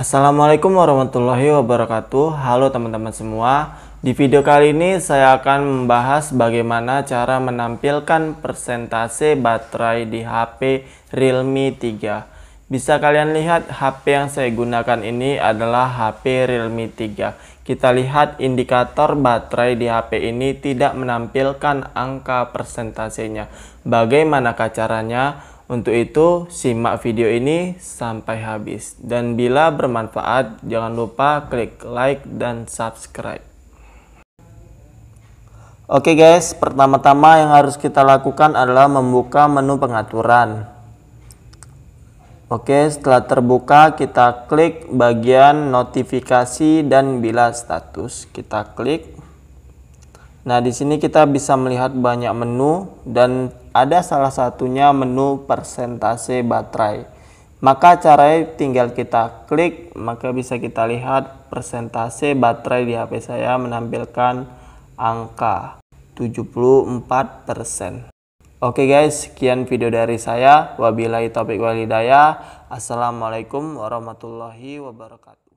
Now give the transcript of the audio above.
Assalamualaikum warahmatullahi wabarakatuh. Halo teman-teman semua. Di video kali ini saya akan membahas bagaimana cara menampilkan persentase baterai di HP Realme 3. Bisa kalian lihat HP yang saya gunakan ini adalah HP Realme 3. Kita lihat indikator baterai di HP ini tidak menampilkan angka persentasenya. Bagaimana caranya? Untuk itu, simak video ini sampai habis. Dan bila bermanfaat, jangan lupa klik like dan subscribe. Oke guys, pertama-tama yang harus kita lakukan adalah membuka menu pengaturan. Oke, setelah terbuka kita klik bagian notifikasi dan bila status. Kita klik. Nah, di sini kita bisa melihat banyak menu dan ada salah satunya menu persentase baterai. Maka caranya tinggal kita klik, maka bisa kita lihat persentase baterai di HP saya menampilkan angka 74%. Oke guys, sekian video dari saya. Wabillahi wali walidaya Assalamualaikum warahmatullahi wabarakatuh.